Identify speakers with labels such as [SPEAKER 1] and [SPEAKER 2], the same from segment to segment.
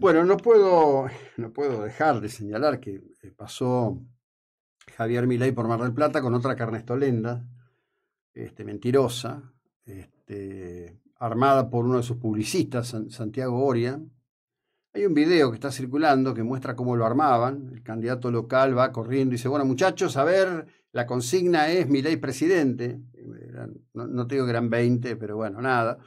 [SPEAKER 1] Bueno, no puedo, no puedo dejar de señalar que eh, pasó Javier Milei por Mar del Plata con otra carnestolenda, este, mentirosa, este, armada por uno de sus publicistas, Santiago Oria. Hay un video que está circulando que muestra cómo lo armaban. El candidato local va corriendo y dice, bueno muchachos, a ver, la consigna es Milei presidente. No, no te digo que eran 20, pero bueno, nada.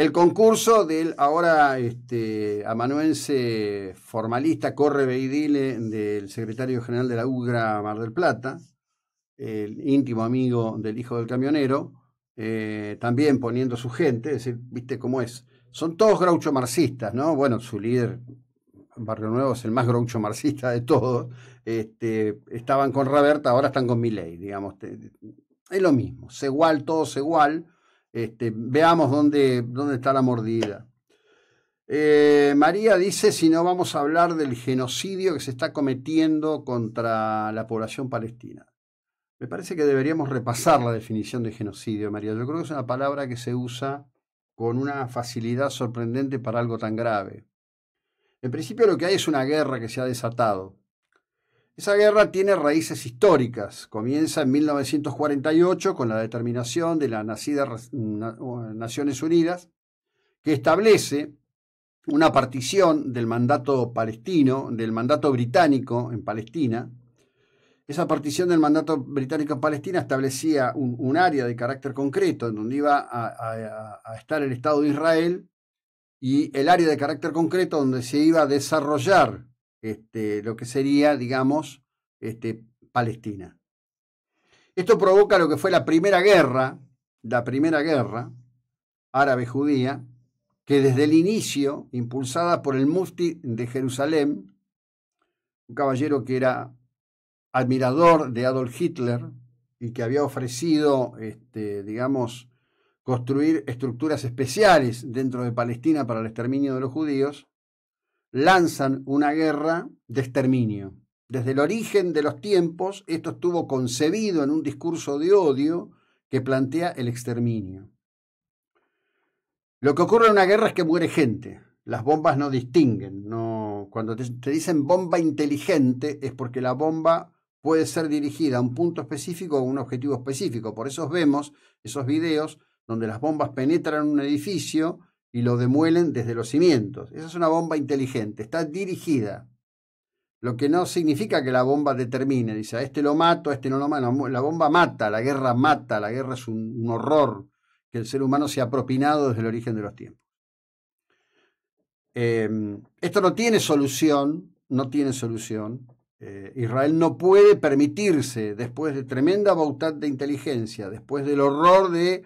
[SPEAKER 1] El concurso del ahora este, amanuense formalista Corre Beidile, del secretario general de la UGRA Mar del Plata, el íntimo amigo del hijo del camionero, eh, también poniendo su gente, es decir, viste cómo es. Son todos graucho marxistas, ¿no? Bueno, su líder, Barrio Nuevo, es el más graucho marxista de todos. Este, estaban con Roberta, ahora están con Milei, digamos. Es lo mismo, todos todo igual. Este, veamos dónde, dónde está la mordida. Eh, María dice si no vamos a hablar del genocidio que se está cometiendo contra la población palestina. Me parece que deberíamos repasar la definición de genocidio, María. Yo creo que es una palabra que se usa con una facilidad sorprendente para algo tan grave. En principio lo que hay es una guerra que se ha desatado, esa guerra tiene raíces históricas. Comienza en 1948 con la determinación de las Naciones Unidas, que establece una partición del mandato palestino, del mandato británico en Palestina. Esa partición del mandato británico en Palestina establecía un, área de carácter concreto en donde iba a estar el Estado de Israel y el área de carácter concreto donde se iba a desarrollar este, lo que sería, digamos, este, Palestina. Esto provoca lo que fue la primera guerra, la primera guerra árabe-judía, que desde el inicio, impulsada por el mufti de Jerusalén, un caballero que era admirador de Adolf Hitler y que había ofrecido, este, digamos, construir estructuras especiales dentro de Palestina para el exterminio de los judíos, lanzan una guerra de exterminio. Desde el origen de los tiempos, esto estuvo concebido en un discurso de odio que plantea el exterminio. Lo que ocurre en una guerra es que muere gente. Las bombas no distinguen. No... Cuando te, dicen bomba inteligente es porque la bomba puede ser dirigida a un punto específico o a un objetivo específico. Por eso vemos esos videos donde las bombas penetran un edificio y lo demuelen desde los cimientos. Esa es una bomba inteligente, está dirigida. Lo que no significa que la bomba determine, dice, a este lo mato, a este no lo mato. La bomba mata, la guerra mata, la guerra es un, horror que el ser humano se ha propinado desde el origen de los tiempos. Em, esto no tiene solución, no tiene solución. Eh, Israel no puede permitirse, después de tremenda bautad de inteligencia, después del horror de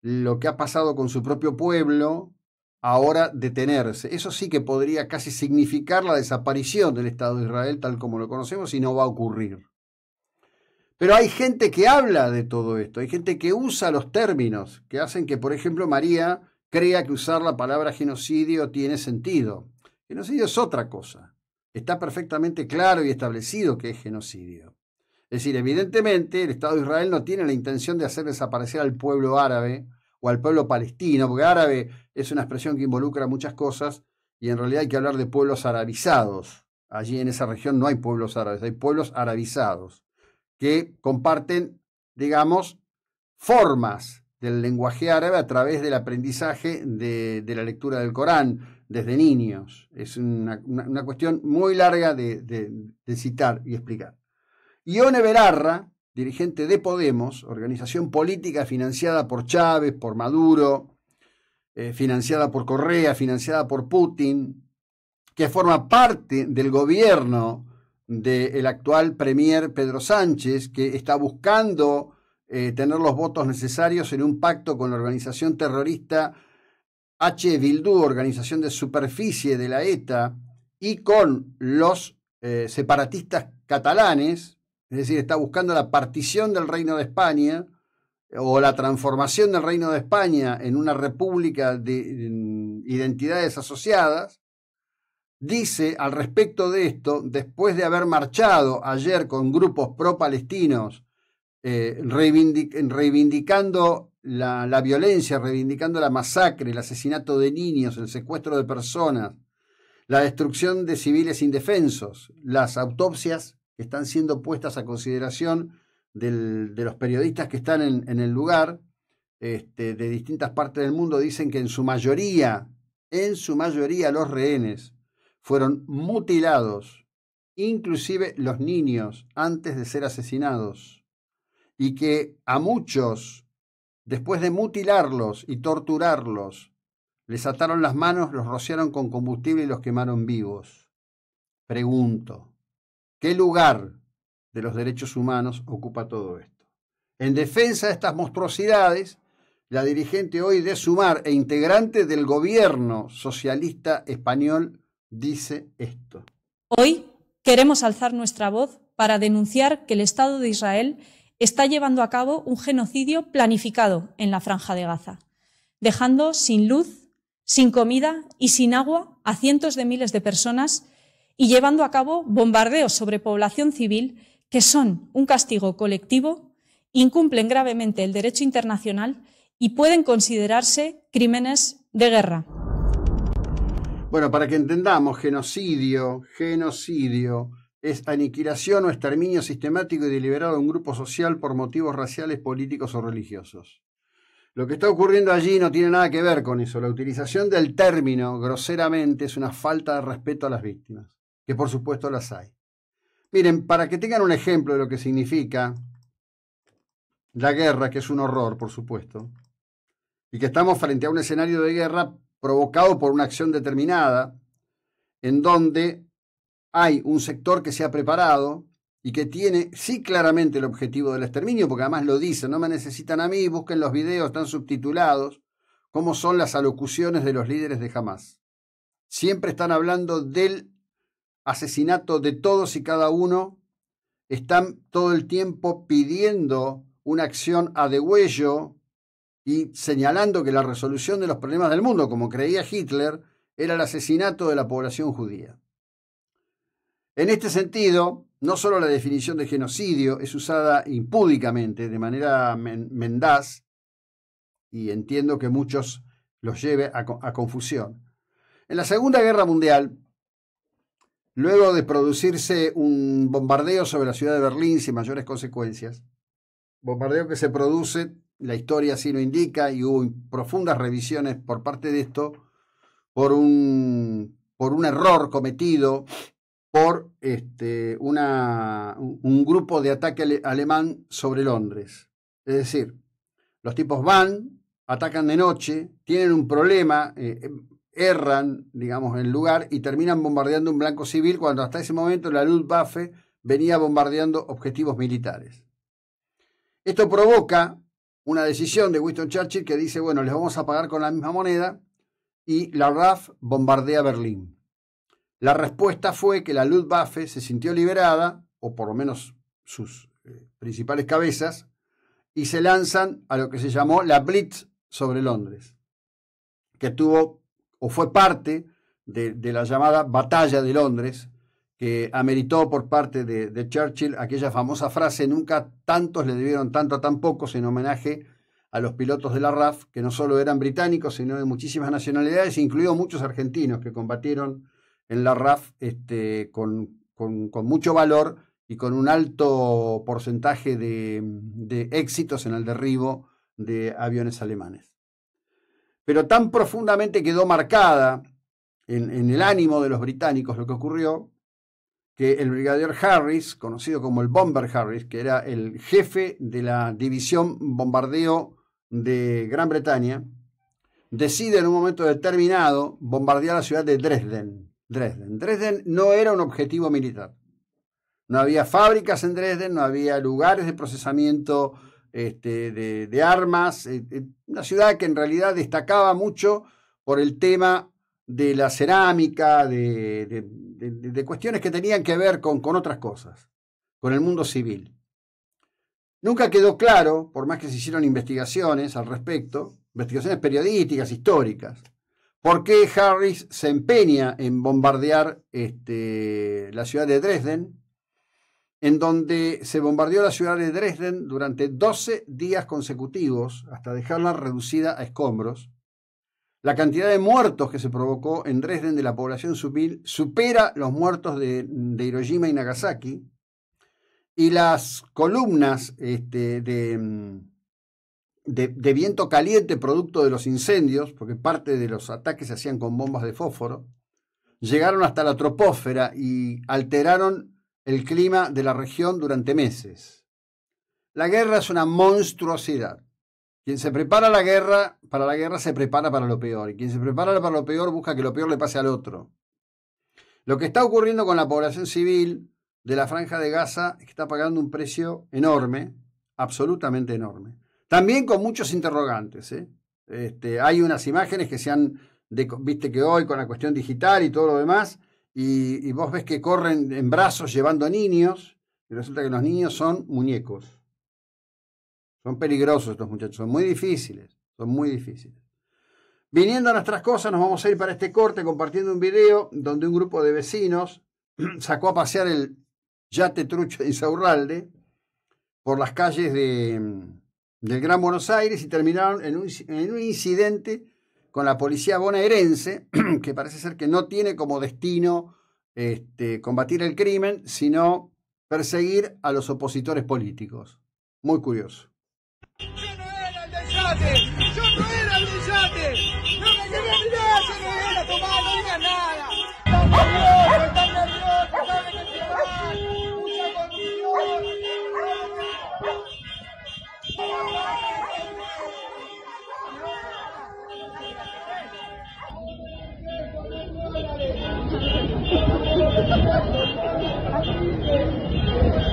[SPEAKER 1] lo que ha pasado con su propio pueblo, ahora detenerse. Eso sí que podría casi significar la desaparición del Estado de Israel tal como lo conocemos y no va a ocurrir. Pero hay gente que habla de todo esto, hay gente que usa los términos que hacen que, por ejemplo, María crea que usar la palabra genocidio tiene sentido. Genocidio es otra cosa. Está perfectamente claro y establecido que es genocidio. Es decir, evidentemente el Estado de Israel no tiene la intención de hacer desaparecer al pueblo árabe, o al pueblo palestino, porque árabe es una expresión que involucra muchas cosas y en realidad hay que hablar de pueblos arabizados. Allí en esa región no hay pueblos árabes, hay pueblos arabizados que comparten, digamos, formas del lenguaje árabe a través del aprendizaje de, la lectura del Corán desde niños. Es una, cuestión muy larga de, citar y explicar. Ione Berarra, dirigente de Podemos, organización política financiada por Chávez, por Maduro, eh, financiada por Correa, financiada por Putin, que forma parte del gobierno del actual premier Pedro Sánchez, que está buscando eh, tener los votos necesarios en un pacto con la organización terrorista H. Bildu, organización de superficie de la ETA, y con los eh, separatistas catalanes, es decir, está buscando la partición del Reino de España o la transformación del Reino de España en una república de identidades asociadas, dice al respecto de esto, después de haber marchado ayer con grupos pro-palestinos eh, reivindicando la, violencia, reivindicando la masacre, el asesinato de niños, el secuestro de personas, la destrucción de civiles indefensos, las autopsias están siendo puestas a consideración de los periodistas que están en, el lugar, este, de distintas partes del mundo, dicen que en su mayoría, en su mayoría los rehenes fueron mutilados, inclusive los niños, antes de ser asesinados, y que a muchos, después de mutilarlos y torturarlos, les ataron las manos, los rociaron con combustible y los quemaron vivos. Pregunto, ¿Qué lugar de los derechos humanos ocupa todo esto? En defensa de estas monstruosidades, la dirigente hoy de Sumar e integrante del gobierno socialista español dice esto. Hoy queremos alzar nuestra voz para denunciar que el Estado de Israel está llevando a cabo un genocidio planificado en la franja de Gaza, dejando sin luz, sin comida y sin agua a cientos de miles de personas y llevando a cabo bombardeos sobre población civil que son un castigo colectivo, incumplen gravemente el derecho internacional y pueden considerarse crímenes de guerra. Bueno, para que entendamos, genocidio, genocidio es aniquilación o exterminio sistemático y deliberado de un grupo social por motivos raciales, políticos o religiosos. Lo que está ocurriendo allí no tiene nada que ver con eso. La utilización del término groseramente es una falta de respeto a las víctimas que por supuesto las hay. Miren, para que tengan un ejemplo de lo que significa la guerra, que es un horror, por supuesto, y que estamos frente a un escenario de guerra provocado por una acción determinada, en donde hay un sector que se ha preparado y que tiene, sí, claramente el objetivo del exterminio, porque además lo dicen, no me necesitan a mí, busquen los videos, están subtitulados, cómo son las alocuciones de los líderes de Hamas. Siempre están hablando del asesinato de todos y cada uno, están todo el tiempo pidiendo una acción a degüello y señalando que la resolución de los problemas del mundo, como creía Hitler, era el asesinato de la población judía. En este sentido, no solo la definición de genocidio es usada impúdicamente, de manera mendaz, y entiendo que muchos los lleve a, a confusión. En la Segunda Guerra Mundial, Luego de producirse un bombardeo sobre la ciudad de Berlín sin mayores consecuencias, bombardeo que se produce, la historia así lo indica, y hubo profundas revisiones por parte de esto, por un, por un error cometido por este, una, un grupo de ataque alemán sobre Londres. Es decir, los tipos van, atacan de noche, tienen un problema, eh, erran, digamos, el lugar y terminan bombardeando un blanco civil cuando hasta ese momento la Luftwaffe venía bombardeando objetivos militares. Esto provoca una decisión de Winston Churchill que dice, bueno, les vamos a pagar con la misma moneda y la RAF bombardea Berlín. La respuesta fue que la Luftwaffe se sintió liberada, o por lo menos sus eh, principales cabezas, y se lanzan a lo que se llamó la Blitz sobre Londres, que tuvo o fue parte de, la llamada Batalla de Londres, que ameritó por parte de, Churchill aquella famosa frase, nunca tantos le debieron tanto a tan pocos, en homenaje a los pilotos de la RAF, que no solo eran británicos, sino de muchísimas nacionalidades, incluidos muchos argentinos que combatieron en la RAF este, con, mucho valor y con un alto porcentaje de éxitos en el derribo de aviones alemanes pero tan profundamente quedó marcada en, el ánimo de los británicos lo que ocurrió, que el brigadier Harris, conocido como el Bomber Harris, que era el jefe de la división bombardeo de Gran Bretaña, decide en un momento determinado bombardear la ciudad de Dresden. Dresden. Dresden no era un objetivo militar. No había fábricas en Dresden, no había lugares de procesamiento este, de, armas, eh, eh, una ciudad que en realidad destacaba mucho por el tema de la cerámica, de, cuestiones que tenían que ver con, con, otras cosas, con el mundo civil. Nunca quedó claro, por más que se hicieron investigaciones al respecto, investigaciones periodísticas, históricas, por qué Harris se empeña en bombardear este, la ciudad de Dresden, en donde se bombardeó la ciudad de Dresden durante 12 días consecutivos hasta dejarla reducida a escombros. La cantidad de muertos que se provocó en Dresden de la población civil supera los muertos de, Hiroshima y Nagasaki. Y las columnas este, de, de, de viento caliente producto de los incendios, porque parte de los ataques se hacían con bombas de fósforo, llegaron hasta la troposfera y alteraron el clima de la región durante meses. La guerra es una monstruosidad. Quien se prepara la guerra, para la guerra se prepara para lo peor, y quien se prepara para lo peor busca que lo peor le pase al otro. Lo que está ocurriendo con la población civil de la franja de Gaza es que está pagando un precio enorme, absolutamente enorme. También con muchos interrogantes. ¿eh? Este, hay unas imágenes que se han, viste que hoy con la cuestión digital y todo lo demás, y, vos ves que corren en brazos llevando niños, y resulta que los niños son muñecos. Son peligrosos estos muchachos, son muy difíciles, son muy difíciles. Viniendo a nuestras cosas, nos vamos a ir para este corte compartiendo un video donde un grupo de vecinos sacó a pasear el yate trucho de Insaurralde por las calles de, mm, del Gran Buenos Aires y terminaron en en un incidente con la policía bonaerense, que parece ser que no tiene como destino este, combatir el crimen, sino perseguir a los opositores políticos. Muy curioso. Thank you.